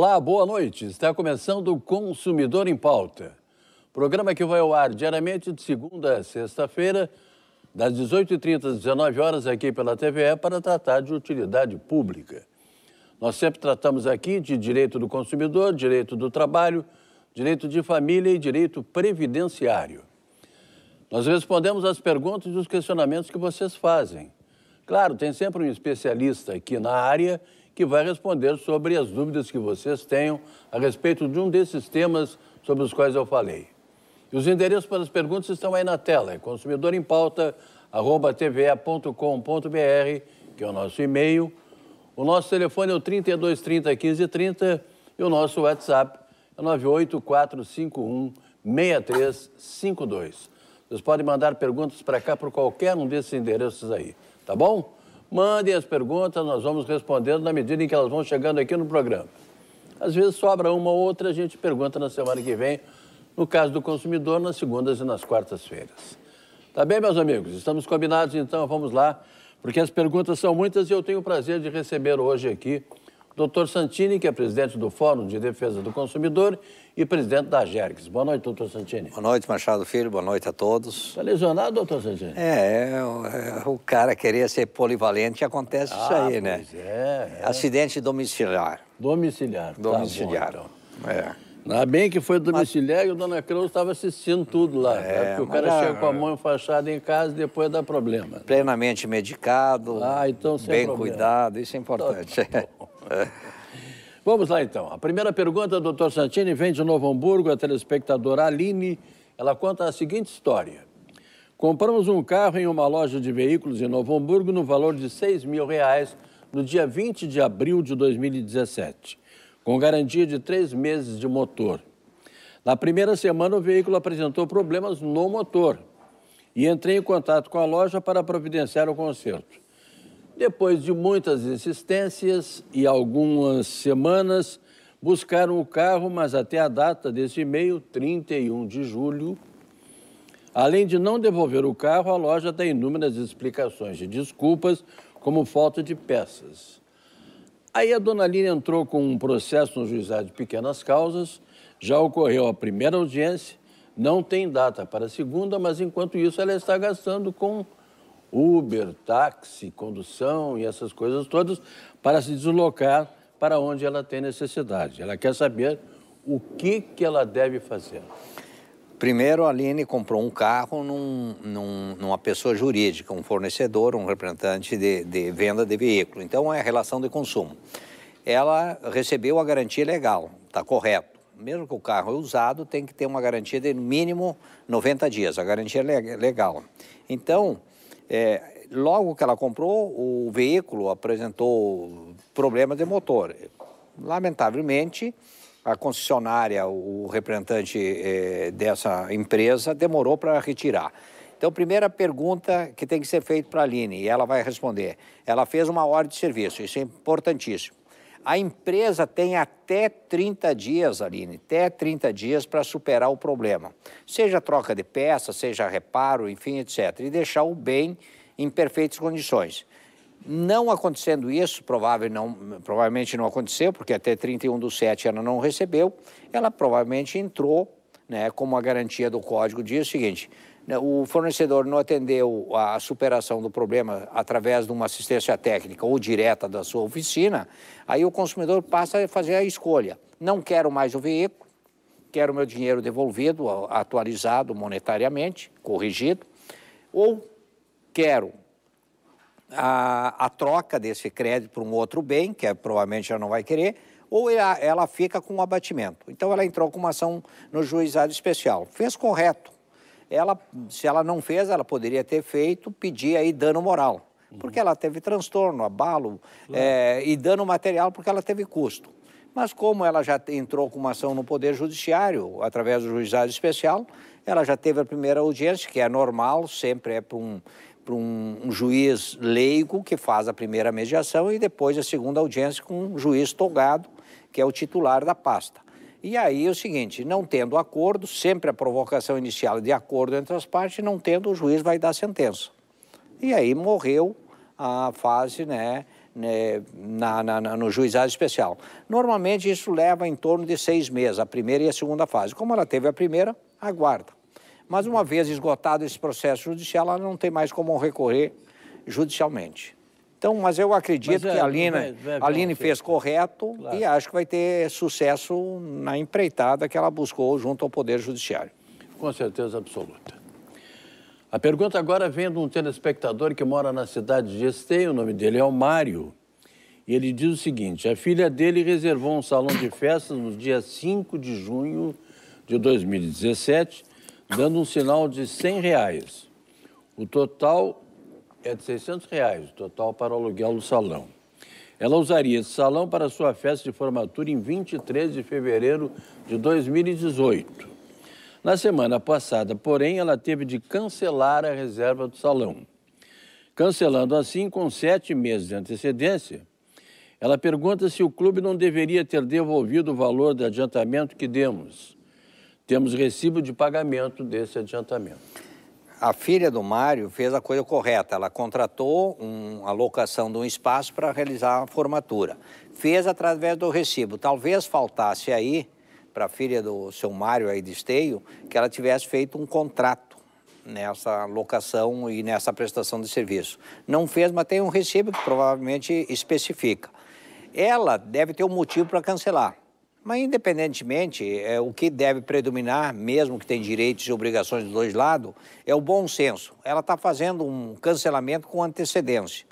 Olá, boa noite. Está começando o Consumidor em Pauta. Programa que vai ao ar diariamente de segunda a sexta-feira, das 18h30 às 19 horas aqui pela TVE para tratar de utilidade pública. Nós sempre tratamos aqui de direito do consumidor, direito do trabalho, direito de família e direito previdenciário. Nós respondemos as perguntas e os questionamentos que vocês fazem. Claro, tem sempre um especialista aqui na área que vai responder sobre as dúvidas que vocês tenham a respeito de um desses temas sobre os quais eu falei. E os endereços para as perguntas estão aí na tela, é consumidorimpauta.tva.com.br, que é o nosso e-mail. O nosso telefone é o 3230 1530 e o nosso WhatsApp é 98451 6352. Vocês podem mandar perguntas para cá por qualquer um desses endereços aí, tá bom? Mandem as perguntas, nós vamos respondendo na medida em que elas vão chegando aqui no programa. Às vezes sobra uma ou outra, a gente pergunta na semana que vem. No caso do consumidor, nas segundas e nas quartas-feiras. Tá bem, meus amigos? Estamos combinados, então vamos lá, porque as perguntas são muitas e eu tenho o prazer de receber hoje aqui Doutor Santini, que é presidente do Fórum de Defesa do Consumidor e presidente da Jergs. Boa noite, doutor Santini. Boa noite, Machado Filho. Boa noite a todos. Está lesionado, doutor Santini? É, é, é o cara queria ser polivalente e acontece ah, isso aí, né? É, é, Acidente domiciliar. Domiciliar. Domiciliar. Tá bom, então. É. Ainda bem que foi domiciliar mas... e o Dona Cruz estava assistindo tudo lá. É, né? Porque o cara mas... chega com a é. mão enfaixada em casa e depois dá problema. Né? Plenamente medicado, ah, então, bem problema. cuidado, isso é importante. Tá, tá Vamos lá então. A primeira pergunta, doutor Santini, vem de Novo Hamburgo, a telespectadora Aline. Ela conta a seguinte história. Compramos um carro em uma loja de veículos em Novo Hamburgo no valor de 6 mil reais no dia 20 de abril de 2017, com garantia de três meses de motor. Na primeira semana, o veículo apresentou problemas no motor e entrei em contato com a loja para providenciar o conserto. Depois de muitas insistências e algumas semanas, buscaram o carro, mas até a data desse e-mail, 31 de julho, além de não devolver o carro, a loja dá inúmeras explicações e desculpas, como falta de peças. Aí a dona Lina entrou com um processo no juizado de pequenas causas, já ocorreu a primeira audiência, não tem data para a segunda, mas enquanto isso ela está gastando com Uber, táxi, condução e essas coisas todas, para se deslocar para onde ela tem necessidade. Ela quer saber o que, que ela deve fazer. Primeiro, a Aline comprou um carro num, num, numa pessoa jurídica, um fornecedor, um representante de, de venda de veículo. Então, é a relação de consumo. Ela recebeu a garantia legal, está correto mesmo que o carro é usado, tem que ter uma garantia de mínimo 90 dias, a garantia legal. Então, é, logo que ela comprou, o veículo apresentou problemas de motor. Lamentavelmente, a concessionária, o representante é, dessa empresa, demorou para retirar. Então, primeira pergunta que tem que ser feita para a Aline, e ela vai responder. Ela fez uma ordem de serviço, isso é importantíssimo. A empresa tem até 30 dias, Aline, até 30 dias para superar o problema. Seja troca de peça, seja reparo, enfim, etc. E deixar o bem em perfeitas condições. Não acontecendo isso, provável não, provavelmente não aconteceu, porque até 31 do 7 ela não recebeu, ela provavelmente entrou, né, como a garantia do código diz é o seguinte, né, o fornecedor não atendeu a superação do problema através de uma assistência técnica ou direta da sua oficina, aí o consumidor passa a fazer a escolha. Não quero mais o veículo, quero meu dinheiro devolvido, atualizado monetariamente, corrigido, ou quero a, a troca desse crédito para um outro bem, que é, provavelmente já não vai querer, ou ela, é ela fica com o abatimento. Então ela entrou com uma ação no juizado especial. Fez correto ela, se ela não fez, ela poderia ter feito, pedir aí dano moral, porque ela teve transtorno, abalo é, e dano material porque ela teve custo. Mas como ela já entrou com uma ação no Poder Judiciário, através do juizado especial, ela já teve a primeira audiência, que é normal, sempre é para um, um, um, juiz leigo que faz a primeira mediação e depois a segunda audiência com um juiz togado, que é o titular da pasta. E aí é o seguinte, não tendo acordo, sempre a provocação inicial é de acordo entre as partes, não tendo, o juiz vai dar sentença. E aí morreu a fase, né, né na, na, no juizado especial. Normalmente isso leva em torno de seis meses, a primeira e a segunda fase. Como ela teve a primeira, aguarda. Mas uma vez esgotado esse processo judicial, ela não tem mais como recorrer judicialmente. Então, mas eu acredito mas, que é, a Aline, vai, é, é, vai, Aline fez correto claro. e acho que vai ter sucesso na empreitada que ela buscou junto ao Poder Judiciário. Com certeza absoluta. A pergunta agora vem de um telespectador que mora na cidade de Esteio, o nome dele é o Mário. E ele diz o seguinte: a filha dele reservou um salão de festas no dia 5 de junho de 2017, dando um sinal de 100 reais. O total é de 600 reais, total para o aluguel do salão. Ela usaria esse salão para sua festa de formatura em 23 de fevereiro de 2018. Na semana passada, porém, ela teve de cancelar a reserva do salão. Cancelando assim, com sete meses de antecedência, ela pergunta se o clube não deveria ter devolvido o valor do adiantamento que demos. Temos recibo de pagamento desse adiantamento a filha do Mário fez a coisa correta. Ela contratou um, a locação de um espaço para realizar a formatura. Fez através do recibo. Talvez faltasse aí, para a filha do seu Mário aí de Esteio, que ela tivesse feito um contrato nessa locação e nessa prestação de serviço. Não fez, mas tem um recibo que provavelmente especifica. Ela deve ter um motivo para cancelar. Mas, independentemente, é, o que deve predominar, mesmo que tenha direitos e obrigações dos dois lados, é o bom senso. Ela está fazendo um cancelamento com antecedência.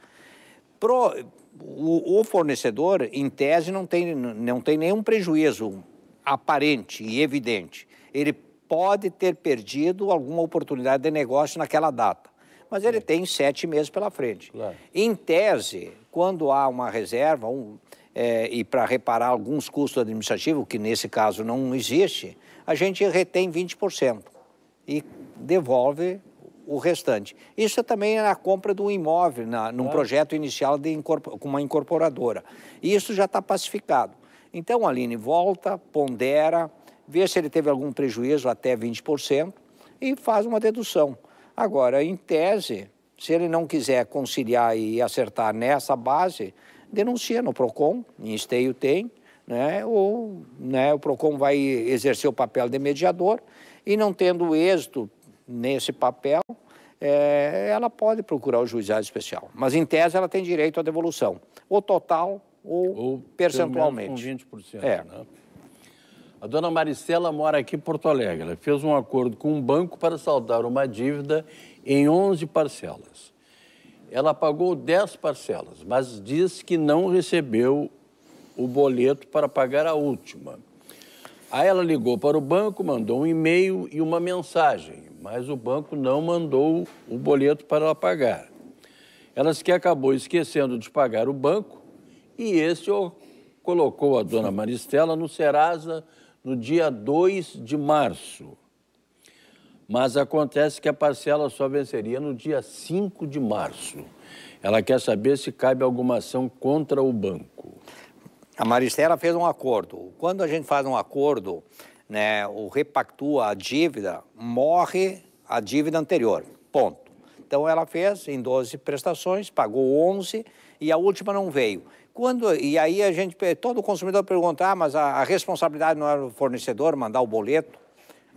Pro, o, o, fornecedor, em tese, não tem, não tem nenhum prejuízo aparente e evidente. Ele pode ter perdido alguma oportunidade de negócio naquela data, mas ele tem sete meses pela frente. Claro. Em tese, quando há uma reserva, um, é, e para reparar alguns custos administrativos, que nesse caso não existe, a gente retém 20% e devolve o restante. Isso também é na compra do imóvel, na, num projeto inicial de com uma incorporadora. E isso já está pacificado. Então, Aline, volta, pondera, vê se ele teve algum prejuízo até 20% e faz uma dedução. Agora, em tese, se ele não quiser conciliar e acertar nessa base, denuncia no PROCON, em esteio tem, né? Ou, né, o PROCON vai exercer o papel de mediador e não tendo êxito nesse papel, é, ela pode procurar o juizado especial. Mas, em tese, ela tem direito à devolução, ou total ou, ou percentualmente. Com 20%. É. Né? A dona Maricela mora aqui em Porto Alegre. Ela fez um acordo com um banco para saldar uma dívida em 11 parcelas ela pagou 10 parcelas, mas diz que não recebeu o boleto para pagar a última. Aí ela ligou para o banco, mandou um e-mail e uma mensagem, mas o banco não mandou o boleto para ela pagar. Ela que acabou esquecendo de pagar o banco e esse colocou a dona Maristela no Serasa no dia 2 de março mas acontece que a parcela só venceria no dia 5 de março. Ela quer saber se cabe alguma ação contra o banco. A Maristela fez um acordo. Quando a gente faz um acordo, né, o repactua a dívida, morre a dívida anterior. Ponto. Então ela fez em 12 prestações, pagou 11 e a última não veio. Quando, e aí a gente, todo consumidor pergunta, ah, mas a, a responsabilidade não era é do fornecedor mandar o boleto?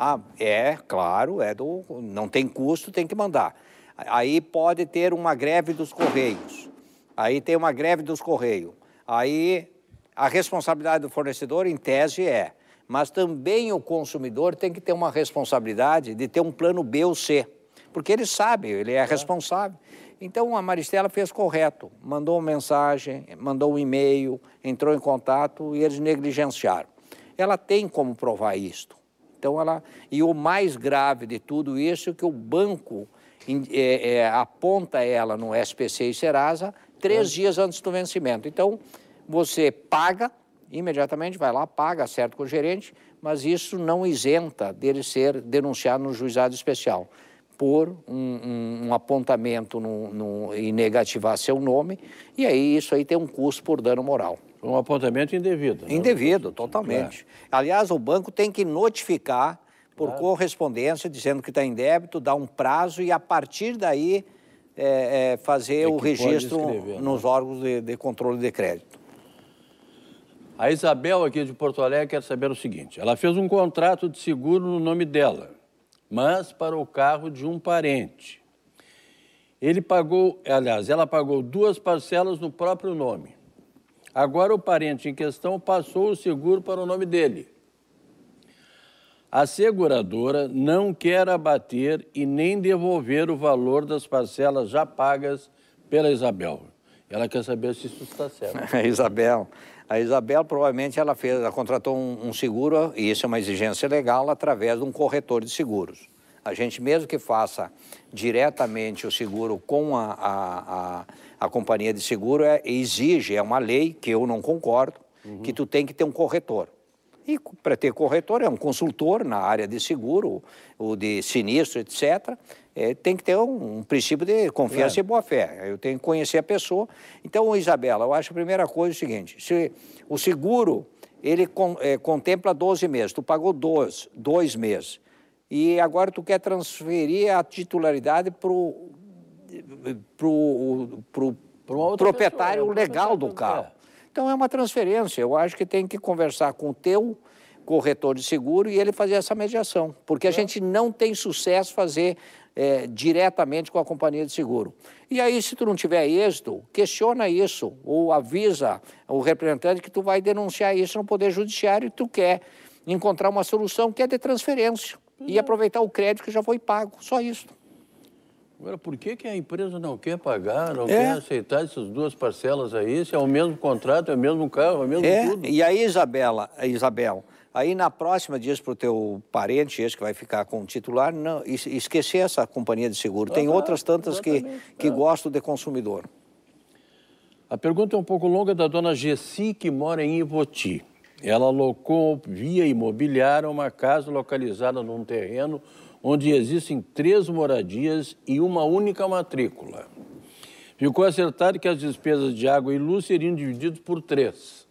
Ah, é, claro, é do, não tem custo, tem que mandar. Aí pode ter uma greve dos correios. Aí tem uma greve dos correios. Aí a responsabilidade do fornecedor, em tese, é. Mas também o consumidor tem que ter uma responsabilidade de ter um plano B ou C. Porque ele sabe, ele é responsável. Então a Maristela fez correto, mandou uma mensagem, mandou um e-mail, entrou em contato e eles negligenciaram. Ela tem como provar isto. Então ela e o mais grave de tudo isso é que o banco é, é, aponta ela no SPC e Serasa três é. dias antes do vencimento. Então você paga imediatamente, vai lá, paga, certo com o gerente, mas isso não isenta dele ser denunciado no juizado especial por um, um, um apontamento no, no, e negativar seu nome, e aí isso aí tem um custo por dano moral. Um apontamento indevido. Né? Indevido, é. totalmente. É. Aliás, o banco tem que notificar por correspondência, dizendo que está em débito, dar um prazo e a partir daí é, é fazer é o registro escrever, né? nos né? órgãos de, de controle de crédito. A Isabel, aqui de Porto Alegre, quer saber o seguinte: ela fez um contrato de seguro no nome dela, mas para o carro de um parente. Ele pagou, aliás, ela pagou duas parcelas no próprio nome. Agora, o parente em questão passou o seguro para o nome dele. A seguradora não quer abater e nem devolver o valor das parcelas já pagas pela Isabel. Ela quer saber se isso está certo. A Isabel, a Isabel provavelmente ela fez, ela contratou um, um seguro e isso é uma exigência legal através de um corretor de seguros. A gente, mesmo que faça diretamente o seguro com a, a, a, a companhia de seguro, é, exige, é uma lei que eu não concordo, uhum. que tu tem que ter um corretor. E para ter corretor, é um consultor na área de seguro, ou de sinistro, etc. É, tem que ter um, um princípio de confiança claro. e boa-fé. Eu tenho que conhecer a pessoa. Então, Isabela, eu acho a primeira coisa é o seguinte: se o seguro ele con, é, contempla 12 meses, tu pagou dois dois meses e agora tu quer transferir a titularidade para o proprietário pessoa, é legal do carro. É. Então é uma transferência. Eu acho que tem que conversar com o teu corretor de seguro e ele fazer essa mediação, porque é. a gente não tem sucesso fazer é, diretamente com a companhia de seguro. E aí, se tu não tiver êxito, questiona isso ou avisa o representante que tu vai denunciar isso no Poder Judiciário e tu quer encontrar uma solução que é de transferência e aproveitar o crédito que já foi pago. Só isso. Agora, por que, que a empresa não quer pagar, não é. quer aceitar essas duas parcelas aí, se é o mesmo contrato, é o mesmo carro, é o mesmo é. tudo? E aí, Isabela, Isabel, aí na próxima diz para o teu parente, esse que vai ficar com o titular, não, esquecer essa companhia de seguro. Tem ah, outras tantas que, que ah. gostam de consumidor. A pergunta é um pouco longa da dona Gessi, que mora em Ivoti. Ela alocou via imobiliária uma casa localizada num terreno onde existem três moradias e uma única matrícula. Ficou acertado que as despesas de água e luz seriam divididas por três.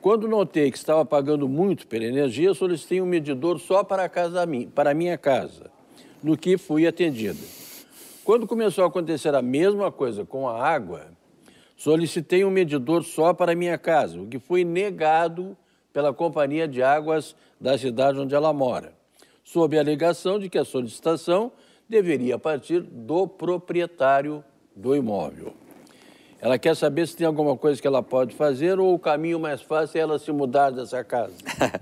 Quando notei que estava pagando muito pela energia, solicitei um medidor só para a, casa, para minha casa, no que fui atendida. Quando começou a acontecer a mesma coisa com a água, Solicitei um medidor só para minha casa, o que foi negado pela Companhia de Águas da cidade onde ela mora, sob a alegação de que a solicitação deveria partir do proprietário do imóvel. Ela quer saber se tem alguma coisa que ela pode fazer ou o caminho mais fácil é ela se mudar dessa casa.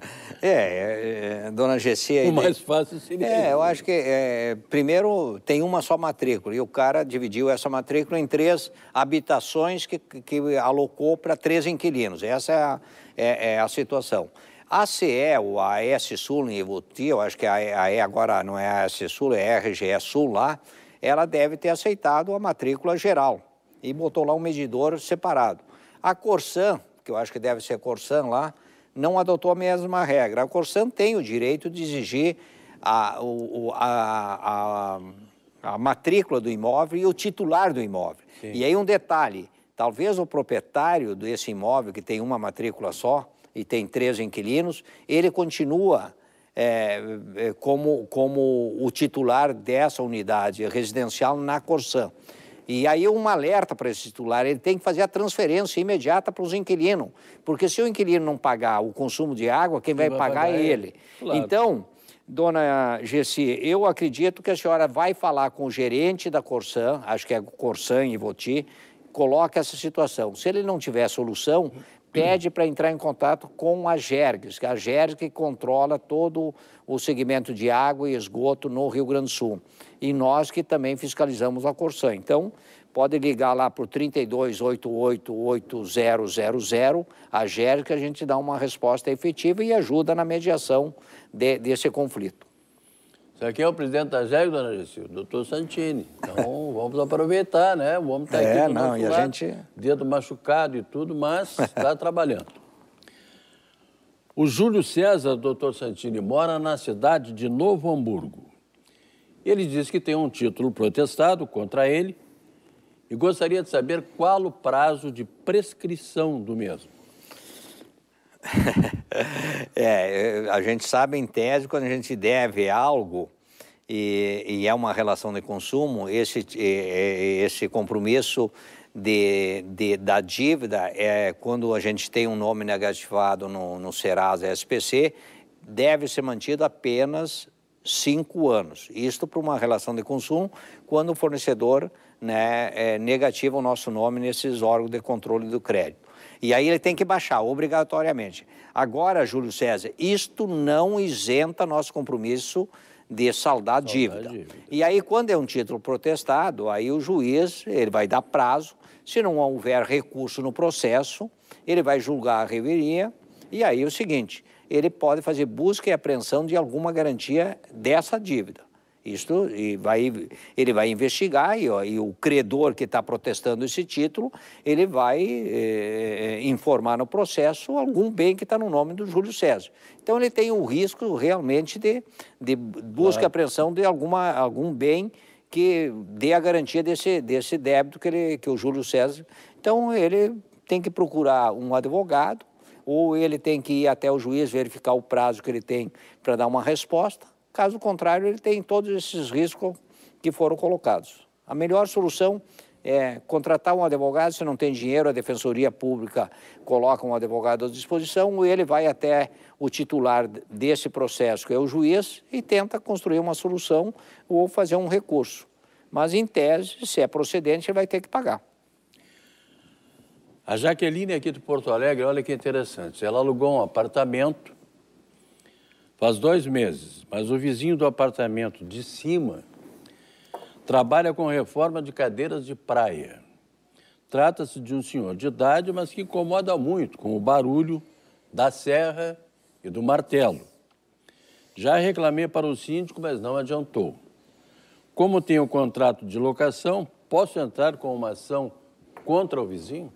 É, é, é, dona Gessi... O mais fácil seria... É, isso. eu acho que, é, primeiro, tem uma só matrícula e o cara dividiu essa matrícula em três habitações que, que alocou para três inquilinos. Essa é a, é, é a situação. A CE, ou a AS Sul em Ivuti, eu acho que a E agora não é a AS Sul, é a RGE Sul lá, ela deve ter aceitado a matrícula geral e botou lá um medidor separado. A Corsan, que eu acho que deve ser Corsan lá, não adotou a mesma regra. A Corsan tem o direito de exigir a, o, a, a, a matrícula do imóvel e o titular do imóvel. Sim. E aí um detalhe, talvez o proprietário desse imóvel, que tem uma matrícula só e tem três inquilinos, ele continua é, é como, como o titular dessa unidade residencial na Corsan. E aí um alerta para esse titular, ele tem que fazer a transferência imediata para os inquilinos, porque se o inquilino não pagar o consumo de água, quem vai, vai pagar, pagar, é ele. Claro. Então, dona Gessi, eu acredito que a senhora vai falar com o gerente da Corsan, acho que é Corsan e Voti, coloca essa situação. Se ele não tiver solução, pede para entrar em contato com a GERGS, que é a GERGS que controla todo o segmento de água e esgoto no Rio Grande do Sul. E nós que também fiscalizamos a Corsã. Então, pode ligar lá para o 32888000, a GERGS, que a gente dá uma resposta efetiva e ajuda na mediação de, desse conflito. Isso aqui é o presidente da GEG, dona Gessil, doutor Santini. Então vamos aproveitar, né? O homem está aqui. É, não, e a gente. Dedo machucado e tudo, mas está trabalhando. O Júlio César, doutor Santini, mora na cidade de Novo Hamburgo. Ele diz que tem um título protestado contra ele e gostaria de saber qual o prazo de prescrição do mesmo. é, eh, a gente sabe em tese quando a gente deve algo e, e é uma relação de consumo, esse, eh, eh, esse compromisso de, de, da dívida é quando a gente tem um nome negativado no, no Serasa SPC, deve ser mantido apenas cinco anos. Isto para uma relação de consumo, quando o fornecedor né, é, negativa o nosso nome nesses órgãos de controle do crédito. E aí ele tem que baixar obrigatoriamente. Agora, Júlio César, isto não isenta nosso compromisso de saldar, saldar dívida. dívida. E aí, quando é um título protestado, aí o juiz ele vai dar prazo. Se não houver recurso no processo, ele vai julgar a reveria. E aí é o seguinte, ele pode fazer busca e apreensão de alguma garantia dessa dívida. Isto, e vai, ele vai investigar e, ó, e o credor que está protestando esse título, ele vai eh, eh, informar no processo algum bem que está no nome do Júlio César. Então ele tem o risco realmente de, de busca e apreensão de alguma, algum bem que dê a garantia desse, desse débito que, ele, que o Júlio César. Então ele tem que procurar um advogado ou ele tem que ir até o juiz verificar o prazo que ele tem para dar uma resposta Caso contrário, ele tem todos esses riscos que foram colocados. A melhor solução é contratar um advogado, se não tem dinheiro, a Defensoria Pública coloca um advogado à disposição, ele vai até o titular desse processo, que é o juiz, e tenta construir uma solução ou fazer um recurso. Mas, em tese, se é procedente, ele vai ter que pagar. A Jaqueline é aqui de Porto Alegre, olha que interessante, ela alugou um apartamento Faz dois meses, mas o vizinho do apartamento de cima trabalha com reforma de cadeiras de praia. Trata-se de um senhor de idade, mas que incomoda muito com o barulho da serra e do martelo. Já reclamei para o síndico, mas não adiantou. Como tenho contrato de locação, posso entrar com uma ação contra o vizinho?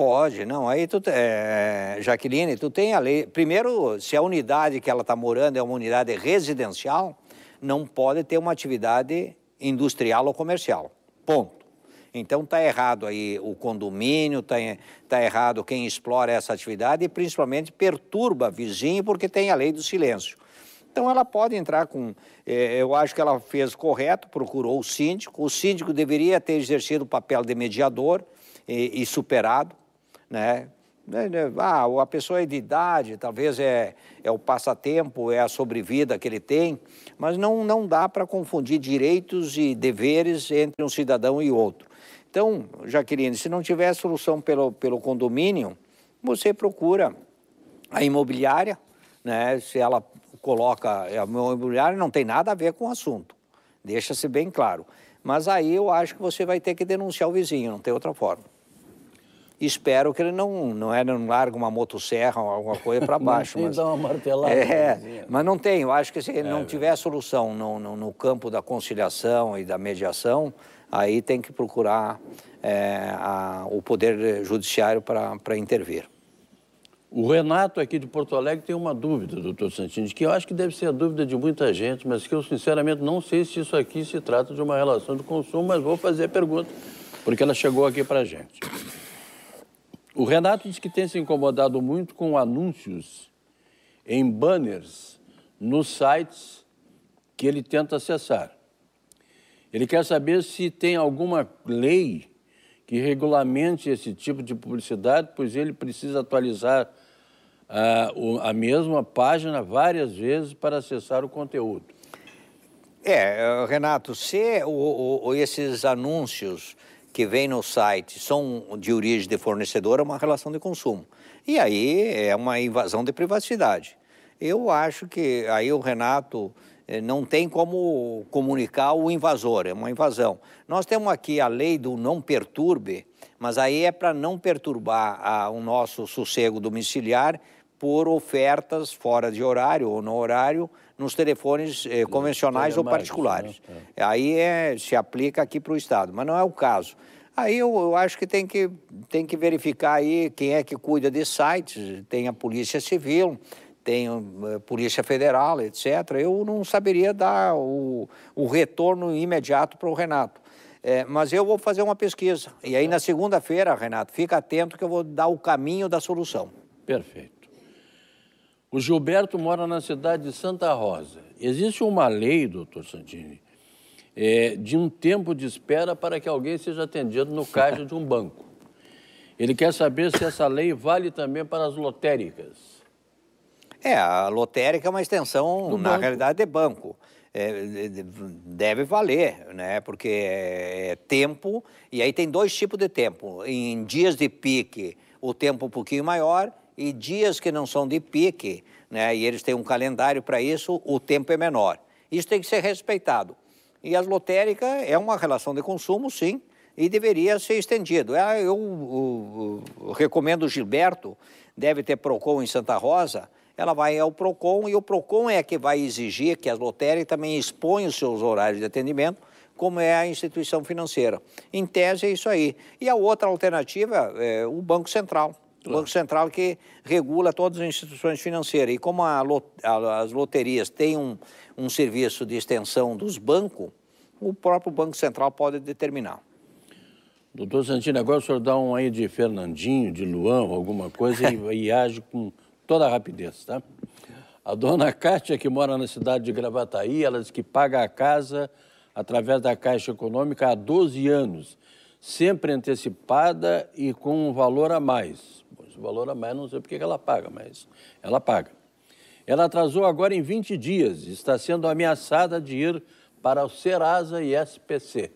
Pode, não. Aí tu, é, Jaqueline, tu tem a lei. Primeiro, se a unidade que ela está morando é uma unidade residencial, não pode ter uma atividade industrial ou comercial. Ponto. Então está errado aí o condomínio, está eh, tá errado quem explora essa atividade e principalmente perturba vizinho porque tem a lei do silêncio. Então ela pode entrar com, eu acho que ela fez correto, procurou o síndico. O síndico deveria ter exercido o papel de mediador e, e superado. Né? Né, né? Ah, a pessoa é de idade, talvez é, é o passatempo, é a sobrevida que ele tem, mas não, não dá para confundir direitos e deveres entre um cidadão e outro. Então, Jaqueline, se não tiver solução pelo, pelo condomínio, você procura a imobiliária, né? se ela coloca, a imobiliária não tem nada a ver com o assunto, deixa-se bem claro. Mas aí eu acho que você vai ter que denunciar o vizinho, não tem outra forma espero que ele não, não, é, não largue uma motosserra ou alguma coisa para baixo. mas dá uma martelada. É, mas não tem. Eu acho que se ele é, não tiver solução no, no, no, campo da conciliação e da mediação, aí tem que procurar é, a, o Poder Judiciário para intervir. O Renato aqui de Porto Alegre tem uma dúvida, doutor Santini, que eu acho que deve ser a dúvida de muita gente, mas que eu sinceramente não sei se isso aqui se trata de uma relação de consumo, mas vou fazer a pergunta, porque ela chegou aqui para a gente. O Renato diz que tem se incomodado muito com anúncios em banners nos sites que ele tenta acessar. Ele quer saber se tem alguma lei que regulamente esse tipo de publicidade, pois ele precisa atualizar a, ah, a mesma página várias vezes para acessar o conteúdo. É, eh, Renato, se o, o, esses anúncios que vem no site são de origem de fornecedor, é uma relação de consumo. E aí é uma invasão de privacidade. Eu acho que aí o Renato eh, não tem como comunicar o invasor, é uma invasão. Nós temos aqui a lei do não perturbe, mas aí é para não perturbar a, o nosso sossego domiciliar por ofertas fora de horário ou no horário nos telefones eh, convencionais ou particulares. Né? É. é. Aí é, se aplica aqui para o Estado, mas não é o caso. Aí eu, eu, acho que tem, que tem que verificar aí quem é que cuida de sites, tem a Polícia Civil, tem a eh, Polícia Federal, etc. Eu não saberia dar o, o retorno imediato para o Renato. É, mas eu vou fazer uma pesquisa. E aí, na segunda-feira, Renato, fica atento que eu vou dar o caminho da solução. Perfeito. O Gilberto mora na cidade de Santa Rosa. Existe uma lei, doutor Santini, é, de um tempo de espera para que alguém seja atendido no caixa de um banco. Ele quer saber se essa lei vale também para as lotéricas. É, a lotérica é uma extensão, na realidade, de banco. É, deve valer, né? Porque é, é tempo, e aí tem dois tipos de tempo. Em dias de pique, o tempo um pouquinho maior, e dias que não são de pique, né, e eles têm um calendário para isso, o tempo é menor. Isso tem que ser respeitado. E as lotéricas é uma relação de consumo, sim, e deveria ser estendido. É, eu, eu, eu recomendo o Gilberto, deve ter PROCON em Santa Rosa, ela vai ao PROCON e o PROCON é que vai exigir que as lotéricas também exponham os seus horários de atendimento, como é a instituição financeira. Em tese é isso aí. E a outra alternativa é o Banco Central. Claro. Banco Central que regula todas as instituições financeiras. E como a, a, as loterias têm um, um serviço de extensão dos bancos, o próprio Banco Central pode determinar. Doutor Santino, agora o senhor dá um aí de Fernandinho, de Luan, alguma coisa, e, e age com toda a rapidez, tá? A dona Kátia, que mora na cidade de Gravataí, ela diz que paga a casa através da Caixa Econômica há 12 anos sempre antecipada e com um valor a mais. Bom, esse valor a mais não sei porque ela paga, mas ela paga. Ela atrasou agora em 20 dias e está sendo ameaçada de ir para o Serasa e SPC.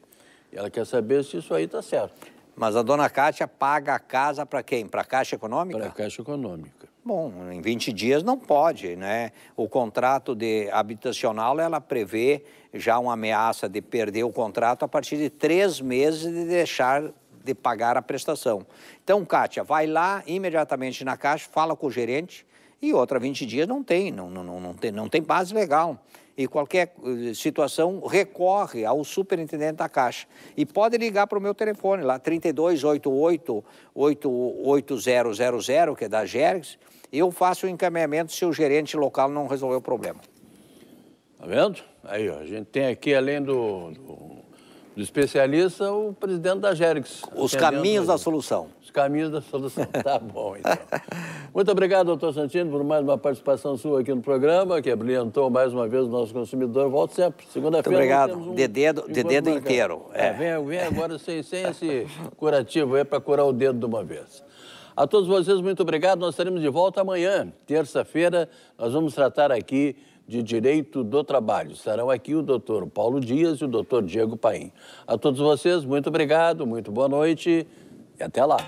Ela quer saber se isso aí está certo. Mas a dona Cátia paga a casa para quem? Para a Caixa Econômica? Para a Caixa Econômica. Bom, em 20 dias não pode, né? O contrato de habitacional, ela prevê já uma ameaça de perder o contrato a partir de três meses de deixar de pagar a prestação. Então, Kátia, vai lá imediatamente na Caixa, fala com o gerente, e outra 20 dias não tem, não, não, não, tem, não tem base legal. E qualquer eh, situação recorre ao superintendente da Caixa. E pode ligar para o meu telefone lá, 3288-88000, que é da Gergs, e eu faço o encaminhamento se o gerente local não resolver o problema. Tá vendo? Aí, ó, a gente tem aqui, além do, do do especialista, o presidente da Gerix. Os caminhos da solução. Os caminhos da solução. Tá bom, então. Muito obrigado, doutor Santino, por mais uma participação sua aqui no programa, que abrilhantou mais uma vez o nosso consumidor. Volto sempre. Segunda-feira. Muito obrigado. Um de dedo, de dedo inteiro. É. É, vem, vem agora sem, sem esse curativo aí para curar o dedo de uma vez. A todos vocês, muito obrigado. Nós estaremos de volta amanhã, terça-feira. Nós vamos tratar aqui de Direito do Trabalho. Estarão aqui o doutor Paulo Dias e o doutor Diego Paim. A todos vocês, muito obrigado, muito boa noite e até lá.